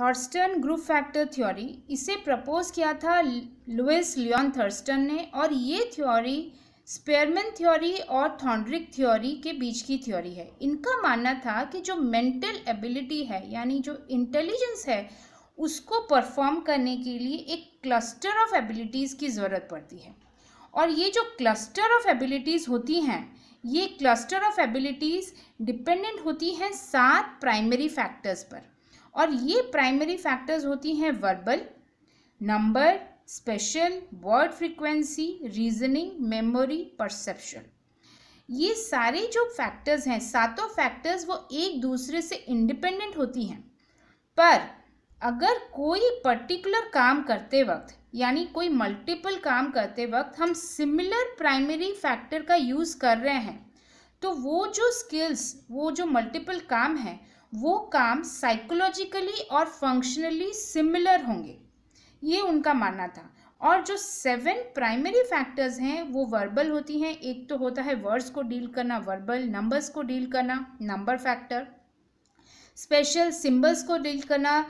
Thurston group factor theory इसे propose किया था लुइस लियोन थर्स्टन ने और ये थ्योरी स्पेयरमैन थ्योरी और थॉन्ड्रिक थ्योरी के बीच की थ्योरी है इनका मानना था कि जो मेंटल एबिलिटी है यानी जो इंटेलिजेंस है उसको परफॉर्म करने के लिए एक क्लस्टर ऑफ एबिलिटीज़ की ज़रूरत पड़ती है और ये जो क्लस्टर ऑफ एबिलिटीज़ होती हैं ये क्लस्टर ऑफ एबिलिटीज़ डिपेंडेंट होती हैं सात प्राइमरी फैक्टर्स पर और ये प्राइमरी फैक्टर्स होती हैं verbal number special word frequency reasoning memory perception ये सारे जो फैक्टर्स हैं सातों फैक्टर्स वो एक दूसरे से इंडिपेंडेंट होती हैं पर अगर कोई पर्टिकुलर काम करते वक्त यानी कोई मल्टीपल काम करते वक्त हम सिमिलर प्राइमरी फैक्टर का यूज़ कर रहे हैं तो वो जो स्किल्स वो जो मल्टीपल काम हैं वो काम साइकोलॉजिकली और फंक्शनली सिमिलर होंगे ये उनका मानना था और जो सेवन प्राइमरी फैक्टर्स हैं वो वर्बल होती हैं एक तो होता है वर्ड्स को डील करना वर्बल नंबर्स को डील करना नंबर फैक्टर स्पेशल सिंबल्स को डील करना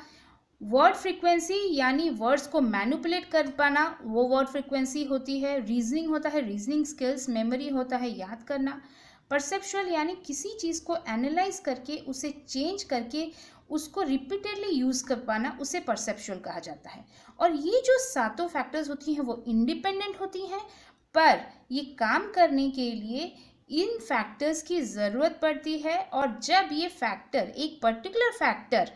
वर्ड फ्रीक्वेंसी यानी वर्ड्स को मैनुपलेट कर पाना वो वर्ड फ्रीक्वेंसी होती है रीजनिंग होता है रीजनिंग स्किल्स मेमोरी होता है याद करना परसेप्शुअल यानी किसी चीज़ को एनालाइज करके उसे चेंज करके उसको रिपीटेडली यूज़ कर पाना उसे परसेप्शुअल कहा जाता है और ये जो सातों फैक्टर्स होती हैं वो इंडिपेंडेंट होती हैं पर ये काम करने के लिए इन फैक्टर्स की ज़रूरत पड़ती है और जब ये फैक्टर एक पर्टिकुलर फैक्टर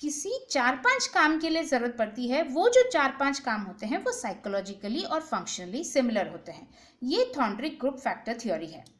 किसी चार पांच काम के लिए ज़रूरत पड़ती है वो जो चार पांच काम होते हैं वो साइकोलॉजिकली और फंक्शनली सिमिलर होते हैं ये थॉन्ड्रिक ग्रुप फैक्टर थ्योरी है